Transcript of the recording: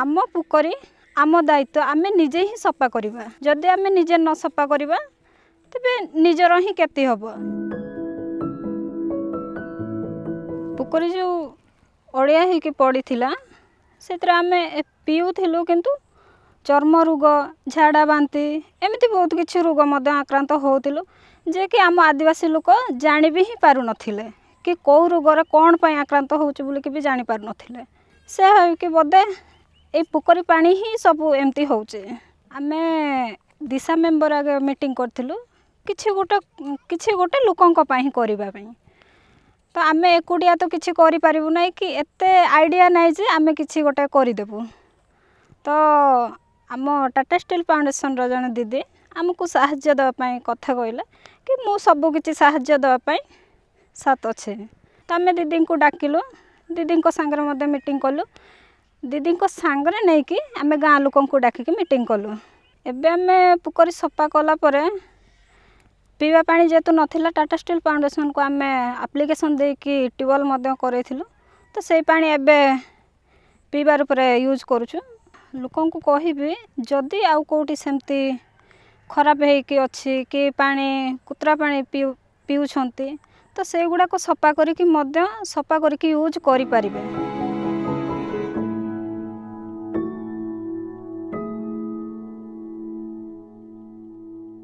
ଆମ ପୋଖରୀ ଆମ ଦାୟିତ୍ୱ ଆମେ ନିଜେ ହିଁ ସଫା କରିବା ଯଦି ଆମେ ନିଜେ ନ ସଫା କରିବା ତେବେ ନିଜର ହିଁ କ୍ଷତି ହେବ ପୋଖରୀ ଯେଉଁ ଅଳିଆ ହେଇକି ପଡ଼ିଥିଲା ସେଥିରେ ଆମେ ପିଉଥିଲୁ କିନ୍ତୁ ଚର୍ମ ରୋଗ ଝାଡ଼ା ବାନ୍ତି ଏମିତି ବହୁତ କିଛି ରୋଗ ମଧ୍ୟ ଆକ୍ରାନ୍ତ ହେଉଥିଲୁ ଯିଏକି ଆମ ଆଦିବାସୀ ଲୋକ ଜାଣି ବି ହିଁ ପାରୁନଥିଲେ କି କେଉଁ ରୋଗରେ କ'ଣ ପାଇଁ ଆକ୍ରାନ୍ତ ହେଉଛି ବୋଲିକି ବି ଜାଣିପାରୁନଥିଲେ ସେ କି ବୋଧେ এই ପୋଖରୀ ପାଣି ହିଁ ସବୁ ଏମିତି ହେଉଛି ଆମେ ଦିଶା ମେମ୍ବର ଆଗେ ମିଟିଂ କରିଥିଲୁ କିଛି ଗୋଟେ କିଛି ଗୋଟେ ଲୋକଙ୍କ ପାଇଁ ହିଁ କରିବା ପାଇଁ ତ ଆମେ ଏକୁଟିଆ ତ କିଛି କରିପାରିବୁ ନାହିଁ କି ଏତେ ଆଇଡ଼ିଆ ନାହିଁ ଯେ ଆମେ କିଛି ଗୋଟେ କରିଦେବୁ ତ ଆମ ଟାଟା ଷ୍ଟିଲ୍ ଫାଉଣ୍ଡେସନ୍ର ଜଣେ ଦିଦି ଆମକୁ ସାହାଯ୍ୟ ଦେବା ପାଇଁ କଥା କହିଲା କି ମୁଁ ସବୁ କିଛି ସାହାଯ୍ୟ ଦେବା ପାଇଁ ସାଥ ଅଛି ତ ଆମେ ଦିଦିଙ୍କୁ ଡାକିଲୁ ଦିଦିଙ୍କ ସାଙ୍ଗରେ ମଧ୍ୟ ମିଟିଂ କଲୁ ଦିଦିଙ୍କ ସାଙ୍ଗରେ ନେଇକି ଆମେ ଗାଁ ଲୋକଙ୍କୁ ଡାକିକି ମିଟିଂ କଲୁ ଏବେ ଆମେ ପୋଖରୀ ସଫା କଲା ପରେ ପିଇବା ପାଣି ଯେହେତୁ ନଥିଲା ଟାଟା ଷ୍ଟିଲ୍ ଫାଉଣ୍ଡେସନ୍କୁ ଆମେ ଆପ୍ଲିକେସନ୍ ଦେଇକି ଟ୍ୟୁବୱେଲ୍ ମଧ୍ୟ କରେଇଥିଲୁ ତ ସେଇ ପାଣି ଏବେ ପିଇବା ରୂପରେ ୟୁଜ୍ କରୁଛୁ ଲୋକଙ୍କୁ କହିବି ଯଦି ଆଉ କେଉଁଠି ସେମିତି ଖରାପ ହେଇକି ଅଛି କି ପାଣି କୁତୁରା ପାଣି ପିଉ ପିଉଛନ୍ତି ତ ସେଗୁଡ଼ାକ ସଫା କରିକି ମଧ୍ୟ ସଫା କରିକି ୟୁଜ୍ କରିପାରିବେ